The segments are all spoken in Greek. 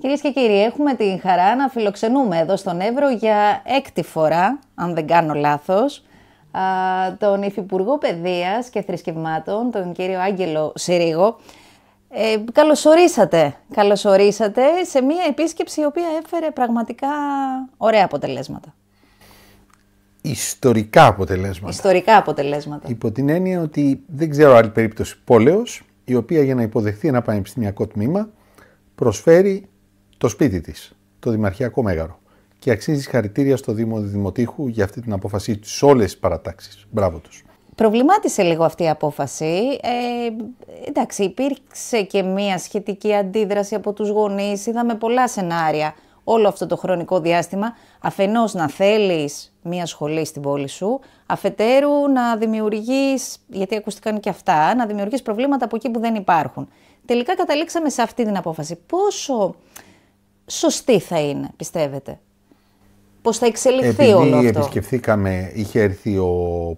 Κυρίες και κύριοι, έχουμε την χαρά να φιλοξενούμε εδώ στον Εύρο για έκτη φορά, αν δεν κάνω λάθος, τον Υφυπουργό Παιδείας και Θρησκευμάτων, τον κύριο Άγγελο Συρίγο. Ε, καλωσορίσατε, καλωσορίσατε σε μία επίσκεψη η οποία έφερε πραγματικά ωραία αποτελέσματα. Ιστορικά αποτελέσματα. Ιστορικά αποτελέσματα. Υπό την έννοια ότι δεν ξέρω άλλη περίπτωση πόλεως, η οποία για να υποδεχθεί ένα πανεπιστημιακό τμήμα προσφέρει το σπίτι της, το Δημαρχιακό Μέγαρο. Και αξίζει χαρητήρια στο Δήμο Δημοτήχου για αυτή την απόφαση τη όλες τις παρατάξεις. Μπράβο τους. Προβλημάτισε λίγο αυτή η απόφαση. Ε, εντάξει, υπήρξε και μία σχετική αντίδραση από τους γονείς. Είδαμε πολλά σενάρια όλο αυτό το χρονικό διάστημα. Αφενός να θέλεις μία σχολή στην πόλη σου, αφετέρου να δημιουργείς, γιατί ακούστηκαν και αυτά, να δημιουργείς προβλήματα από εκεί που δεν υπάρχουν. Τελικά καταλήξαμε σε αυτή την απόφαση. Πόσο σωστή θα είναι, πιστεύετε. Πώς θα εξελιχθεί Επειδή όλο αυτό. επισκεφθήκαμε, είχε έρθει ο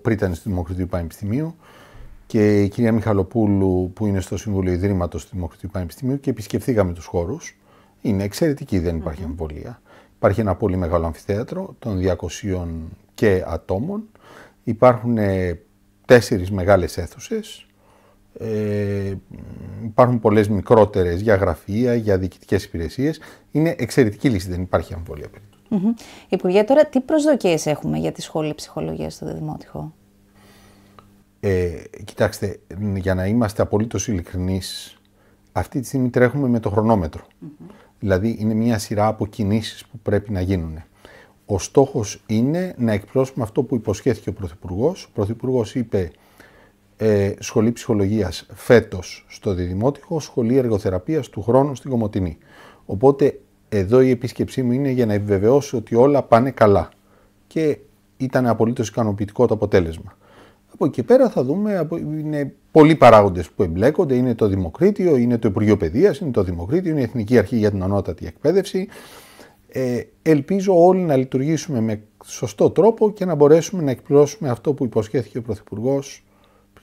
πρίτανης του Δημοκρατικού Πανεπιστημίου και η κυρία Μιχαλοπούλου που είναι στο Συμβούλιο Ιδρύματος του Δημοκρατικού Πανεπιστημίου και επισκεφθήκαμε τους χώρους. Είναι εξαιρετική, δεν υπάρχει Υπάρχει ένα πολύ μεγάλο αμφιθέατρο των 200 και ατόμων. Υπάρχουν ε, τέσσερις μεγάλες αίθουσες ε, υπάρχουν πολλές μικρότερες για γραφεία, για διοικητικές υπηρεσίες. Είναι εξαιρετική λύση, δεν υπάρχει αμφιβολία περί Mm-hmm. Υπουργέ, τώρα τι προσδοκίες έχουμε για τη σχολή ψυχολογίας στο Δημότυχο. Ε, κοιτάξτε, για να είμαστε απολύτως ειλικρινείς, αυτή τη στιγμή τρέχουμε με το χρονόμετρο. Mm-hmm. Δηλαδή είναι μια σειρά από κινήσεις που πρέπει να γίνουν. Ο στόχος είναι να εκπλώσουμε αυτό που υποσχέθηκε ο Πρωθυπουργός. Ο Πρωθυπουργός είπε ε, σχολή ψυχολογίας φέτος στο Διδημότυχο, σχολή εργοθεραπείας του χρόνου στην Κομωτινή. Οπότε εδώ η επίσκεψή μου είναι για να επιβεβαιώσω ότι όλα πάνε καλά και ήταν απολύτως ικανοποιητικό το αποτέλεσμα. Από εκεί πέρα θα δούμε, είναι πολλοί παράγοντες που εμπλέκονται. Είναι το Δημοκρίτιο, είναι το Υπουργείο Παιδείας, είναι το Δημοκρίτιο, είναι η Εθνική Αρχή για την Ανώτατη Εκπαίδευση. Ε, ελπίζω όλοι να λειτουργήσουμε με σωστό τρόπο και να μπορέσουμε να εκπληρώσουμε αυτό που υποσχέθηκε ο Πρωθυπουργός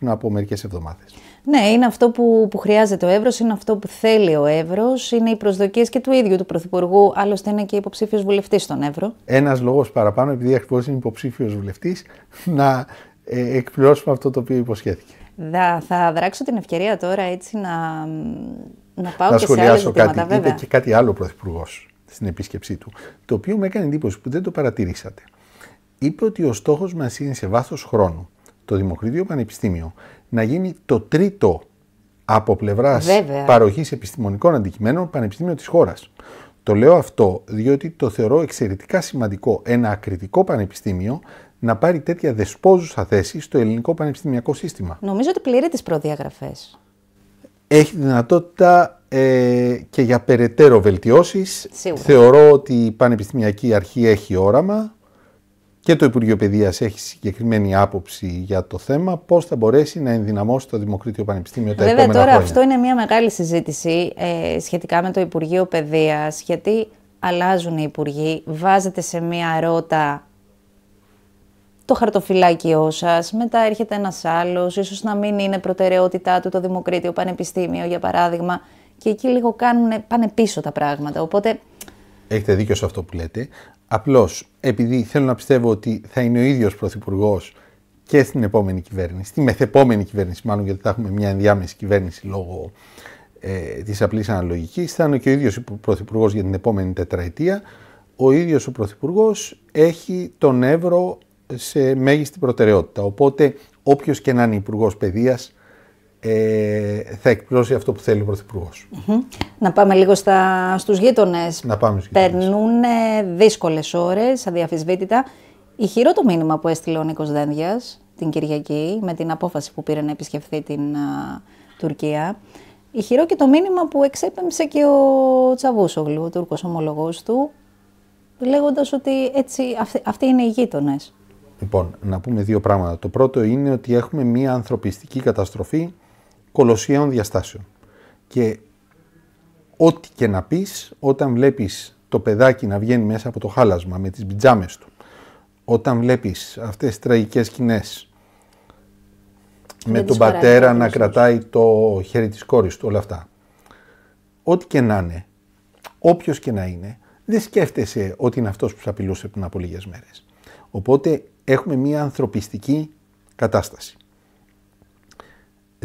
πριν από μερικές εβδομάδες. Ναι, είναι αυτό που, που χρειάζεται ο Εύρος, είναι αυτό που θέλει ο Εύρος, είναι οι προσδοκίες και του ίδιου του Πρωθυπουργού. Άλλωστε, είναι και υποψήφιος βουλευτής στον Εύρο. Ένας λόγος παραπάνω, επειδή ακριβώς είναι υποψήφιος βουλευτής, να ε, εκπληρώσουμε αυτό το οποίο υποσχέθηκε. θα δράξω την ευκαιρία τώρα έτσι να, να πάω θα και σε άλλα ζητήματα, κάτι, Είπε και κάτι άλλο ο Πρωθυπουργός στην επίσκεψή του, το οποίο με έκανε εντύπωση που δεν το παρατηρήσατε. Είπε ότι ο στόχος μας είναι σε βάθος χρόνου το Δημοκρατικό Πανεπιστήμιο να γίνει το τρίτο από πλευράς παροχής επιστημονικών αντικειμένων πανεπιστήμιο της χώρας. Το λέω αυτό διότι το θεωρώ εξαιρετικά σημαντικό ένα ακριτικό πανεπιστήμιο να πάρει τέτοια δεσπόζουσα θέση στο ελληνικό πανεπιστημιακό σύστημα. Νομίζω ότι πληρεί τις προδιαγραφές. Έχει δυνατότητα ε, και για περαιτέρω βελτιώσεις. Θεωρώ ότι η Πανεπιστημιακή Αρχή έχει όραμα και το Υπουργείο Παιδείας έχει συγκεκριμένη άποψη για το θέμα, πώς θα μπορέσει να ενδυναμώσει το Δημοκρίτιο Πανεπιστήμιο τα Βέβαια, τώρα αυτό είναι μια μεγάλη συζήτηση ε, σχετικά με το Υπουργείο Παιδείας, γιατί αλλάζουν οι Υπουργοί, βάζετε σε μια ρότα το χαρτοφυλάκιό σας, μετά έρχεται ένας άλλος, ίσως να μην είναι προτεραιότητά του το Δημοκρίτιο Πανεπιστήμιο, για παράδειγμα. Και εκεί λίγο κάνουν, πάνε πίσω τα πράγματα. Οπότε Έχετε δίκιο σε αυτό που λέτε. Απλώς επειδή θέλω να πιστεύω ότι θα είναι ο ίδιος πρωθυπουργός και στην επόμενη κυβέρνηση, στη μεθεπόμενη κυβέρνηση, μάλλον γιατί θα έχουμε μια ενδιάμεση κυβέρνηση λόγω ε, της απλής αναλογικής, θα είναι και ο ίδιος πρωθυπουργός για την επόμενη τετραετία. Ο ίδιος ο πρωθυπουργός έχει τον Εύρο σε μέγιστη προτεραιότητα. Οπότε, όποιος και να είναι υπουργός παιδείας, ε, θα εκπληρώσει αυτό που θέλει ο πρωθυπουργο Να πάμε λίγο στα, στους γείτονες. Να πάμε στους γείτονες. Περνούν δύσκολε δύσκολες ώρες, αδιαφυσβήτητα. Ηχηρό το μήνυμα που έστειλε ο Νίκος Δένδιας την Κυριακή με την απόφαση που πήρε να επισκεφθεί την α, Τουρκία. Ηχηρό και το μήνυμα που εξέπεμψε και ο Τσαβούσογλου, ο Τούρκος ομολογός του, λέγοντας ότι έτσι αυτοί, αυτοί είναι οι γείτονες. Λοιπόν, να πούμε δύο πράγματα. Το πρώτο είναι ότι έχουμε μία ανθρωπιστική καταστροφή κολοσσιαίων διαστάσεων. Και ό,τι και να πεις, όταν βλέπεις το παιδάκι να βγαίνει μέσα από το χάλασμα με τις μπιτζάμες του, όταν βλέπεις αυτές τις τραγικές σκηνές, με, τον πατέρα να κρατάει το χέρι της κόρης του, όλα αυτά. Ό,τι και να είναι, όποιος και να είναι, δεν σκέφτεσαι ότι είναι αυτός που σε απειλούσε πριν από λίγες μέρες. Οπότε έχουμε μία ανθρωπιστική κατάσταση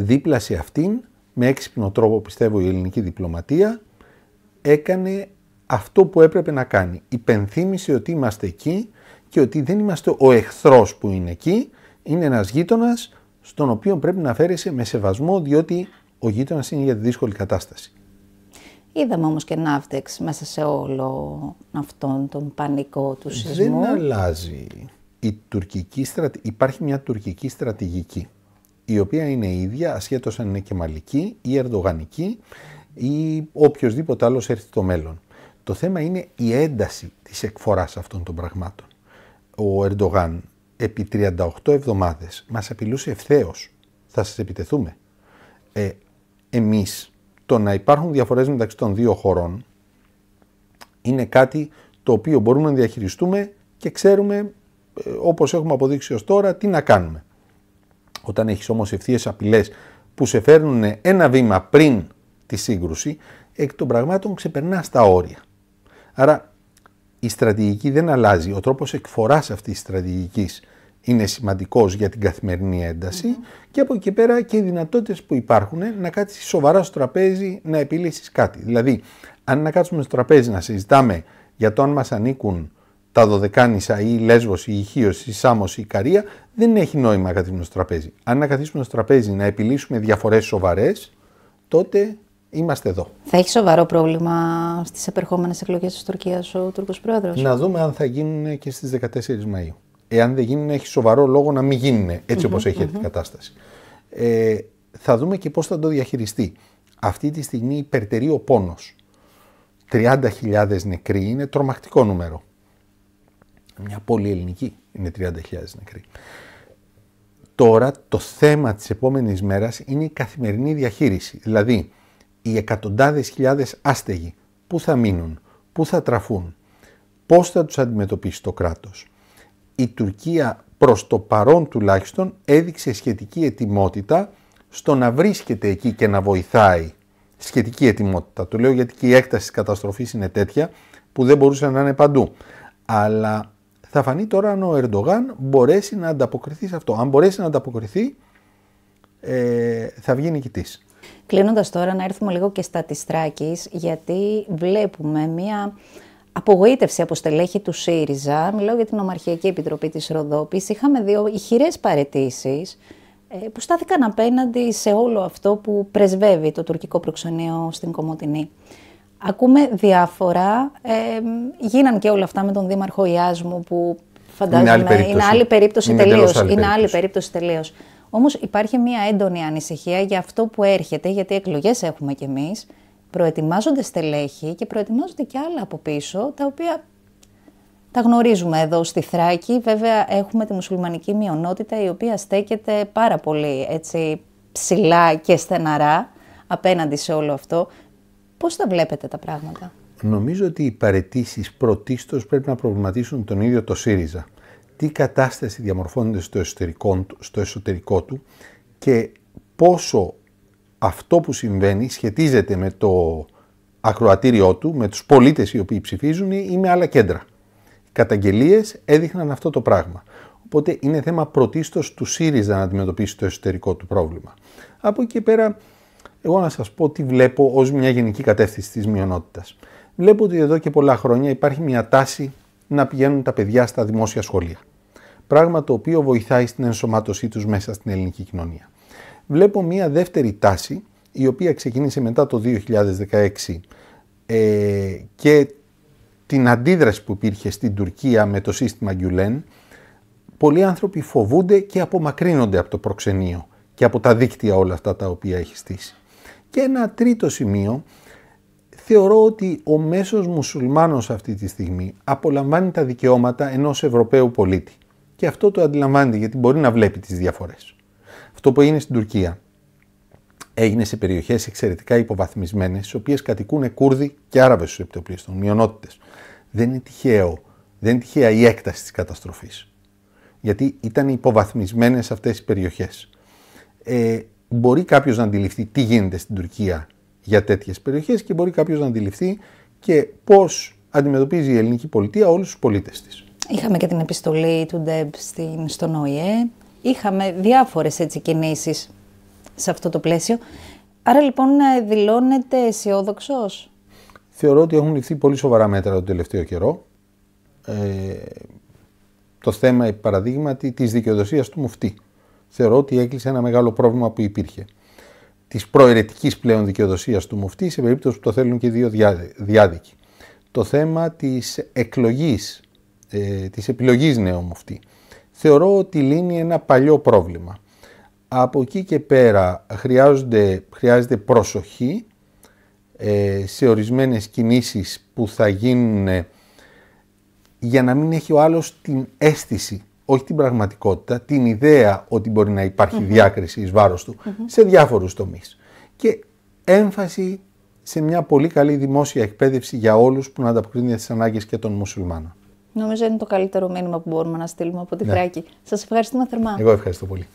δίπλα σε αυτήν, με έξυπνο τρόπο πιστεύω η ελληνική διπλωματία, έκανε αυτό που έπρεπε να κάνει. Υπενθύμησε ότι είμαστε εκεί και ότι δεν είμαστε ο εχθρός που είναι εκεί, είναι ένας γείτονας στον οποίο πρέπει να φέρεσαι με σεβασμό διότι ο γείτονας είναι για τη δύσκολη κατάσταση. Είδαμε όμως και ναύτεξ μέσα σε όλο αυτόν τον πανικό του σεισμού. Δεν αλλάζει. Η τουρκική Υπάρχει μια τουρκική στρατηγική η οποία είναι η ίδια ασχέτως αν είναι και η ένταση της εκφοράς αυτών των πραγμάτων. Ο Ερντογάν επί 38 εβδομάδες μας απειλούσε ευθέως. Θα σας επιτεθούμε. Ε, εμείς το να υπάρχουν διαφορές μεταξύ των δύο χωρών είναι κάτι το οποίο μπορούμε να διαχειριστούμε και ξέρουμε ε, όπως έχουμε αποδείξει ως τώρα τι να κάνουμε. Όταν έχεις όμως ευθείες απειλές που σε φέρνουν ένα βήμα πριν τη σύγκρουση, εκ των πραγμάτων ξεπερνάς τα όρια. Άρα η στρατηγική δεν αλλάζει. Ο τρόπος εκφοράς αυτής της στρατηγικής είναι σημαντικός για την καθημερινή και από εκεί πέρα και οι δυνατότητες που υπάρχουν να κάτσεις σοβαρά στο τραπέζι να επιλύσεις κάτι. Δηλαδή, αν να κάτσουμε στο τραπέζι να συζητάμε για το αν μας ανήκουν τα Δωδεκάνησα ή η Λέσβος ή η Χίος ή η Σάμος ή η η η σαμος η καρια δεν έχει νόημα να καθίσουμε στο τραπέζι. Αν να καθίσουμε στο τραπέζι να επιλύσουμε διαφορές σοβαρές τότε είμαστε εδώ. Θα έχει σοβαρό πρόβλημα στις επερχόμενες εκλογές της Τουρκίας ο Τούρκος Πρόεδρος. Να δούμε αν θα γίνουν και στις 14 Μαΐου. Εάν δεν γίνουν έχει σοβαρό λόγο να μην γίνουν όπως την η κατάσταση. Ε, θα δούμε και πώς θα το διαχειριστεί. Αυτή τη στιγμή υπερτερεί ο πόνος. 30.000 νεκροί είναι τρομακτικό νούμερο μια πόλη ελληνική είναι 30.000 νεκροί. Τώρα το θέμα της επόμενης μέρας είναι η καθημερινή διαχείριση. Δηλαδή, οι εκατοντάδες χιλιάδες άστεγοι που θα μείνουν, που θα τραφούν, πώς θα τους αντιμετωπίσει το κράτος. Η Τουρκία προς το παρόν τουλάχιστον έδειξε σχετική ετοιμότητα στο να βρίσκεται εκεί και να βοηθάει σχετική ετοιμότητα. Το λέω γιατί και η έκταση της καταστροφής είναι τέτοια που δεν μπορούσε να είναι παντού. Αλλά θα φανεί τώρα αν ο Ερντογάν μπορέσει να ανταποκριθεί σε αυτό. Αν μπορέσει να ανταποκριθεί, ε, θα βγει νικητής. Κλείνοντας τώρα, να έρθουμε λίγο και στα της γιατί βλέπουμε μία απογοήτευση από στελέχη του ΣΥΡΙΖΑ. Μιλάω για την Ομαρχιακή Επιτροπή της Ροδόπης. Είχαμε δύο ηχηρές παρετήσεις ε, που στάθηκαν απέναντι σε όλο αυτό που πρεσβεύει το τουρκικό προξενείο στην Κομωτινή. Ακούμε διάφορα. Ε, γίναν και όλα αυτά με τον Δήμαρχο Ιάσμου που φαντάζομαι είναι άλλη περίπτωση, τελείω. είναι Άλλη περίπτωση τελείως. Όμως υπάρχει μια έντονη ανησυχία για αυτό που έρχεται, γιατί εκλογές έχουμε κι εμείς προετοιμάζονται στελέχη και προετοιμάζονται και άλλα από πίσω, τα οποία τα γνωρίζουμε εδώ στη Θράκη. Βέβαια έχουμε τη μουσουλμανική μειονότητα η οποία στέκεται πάρα πολύ έτσι, ψηλά και στεναρά απέναντι σε όλο αυτό. Πώς τα βλέπετε τα πράγματα. Νομίζω ότι οι παρετήσεις πρωτίστως πρέπει να προβληματίσουν τον ίδιο το ΣΥΡΙΖΑ. Τι κατάσταση διαμορφώνεται στο εσωτερικό, στο εσωτερικό του και πόσο αυτό που συμβαίνει σχετίζεται με το ακροατήριό του, με τους πολίτες οι οποίοι ψηφίζουν ή με άλλα κέντρα. Οι καταγγελίες έδειχναν αυτό το πράγμα. Οπότε είναι θέμα πρωτίστως του ΣΥΡΙΖΑ να αντιμετωπίσει το εσωτερικό του πρόβλημα. Από εκεί πέρα εγώ να σας πω τι βλέπω ως μια γενική κατεύθυνση της μειονότητας. Βλέπω ότι εδώ και πολλά χρόνια υπάρχει μια τάση να πηγαίνουν τα παιδιά στα δημόσια σχολεία. Πράγμα το οποίο βοηθάει στην ενσωμάτωσή τους μέσα στην ελληνική κοινωνία. Βλέπω μια δεύτερη τάση, η οποία ξεκίνησε μετά το 2016 ε, και την αντίδραση που υπήρχε στην Τουρκία με το σύστημα Γκιουλέν, πολλοί άνθρωποι φοβούνται και απομακρύνονται από το προξενείο και από τα δίκτυα όλα αυτά τα οποία έχει στήσει. Και ένα τρίτο σημείο, θεωρώ ότι ο μέσος μουσουλμάνος αυτή τη στιγμή απολαμβάνει τα δικαιώματα ενός Ευρωπαίου πολίτη. Και αυτό το αντιλαμβάνεται γιατί μπορεί να βλέπει τις διαφορές. Αυτό που έγινε στην Τουρκία έγινε σε περιοχές εξαιρετικά υποβαθμισμένες, στις οποίες κατοικούν Κούρδοι και Άραβες στους επιτοπλίστων, μειονότητες. Δεν είναι τυχαίο, δεν είναι τυχαία η έκταση της καταστροφής. Γιατί ήταν υποβαθμισμένες αυτές οι περιοχές. Ε, μπορεί κάποιος να αντιληφθεί τι γίνεται στην Τουρκία για τέτοιες περιοχές και μπορεί κάποιος να αντιληφθεί και πώς αντιμετωπίζει η ελληνική πολιτεία όλους τους πολίτες της. Είχαμε και την επιστολή του Ντεμπ στον ΟΗΕ. Είχαμε διάφορες έτσι κινήσεις σε αυτό το πλαίσιο. Άρα λοιπόν ε, δηλώνεται αισιόδοξος. Θεωρώ ότι έχουν ληφθεί πολύ σοβαρά μέτρα τον τελευταίο καιρό. Ε, το θέμα, παραδείγματι, της δικαιοδοσίας του μουφτή θεωρώ ότι έκλεισε ένα μεγάλο πρόβλημα που υπήρχε. Της προαιρετικής πλέον δικαιοδοσίας του μουφτή σε περίπτωση που το θέλουν και οι δύο διάδικοι. Το θέμα της εκλογής, ε, της επιλογής νέου μουφτή. Θεωρώ ότι λύνει ένα παλιό πρόβλημα. Από εκεί και πέρα χρειάζεται προσοχή ε, σε ορισμένες κινήσεις που θα γίνουν για να μην έχει ο άλλος την αίσθηση όχι την πραγματικότητα, την ιδέα ότι μπορεί να υπάρχει διάκριση εις βάρος του σε διάφορους τομείς. Και έμφαση σε μια πολύ καλή δημόσια εκπαίδευση για όλους που να ανταποκρίνει στις ανάγκες και των μουσουλμάνων. Νομίζω είναι το καλύτερο μήνυμα που μπορούμε να στείλουμε από τη ναι. Σας ευχαριστούμε θερμά. Εγώ ευχαριστώ πολύ.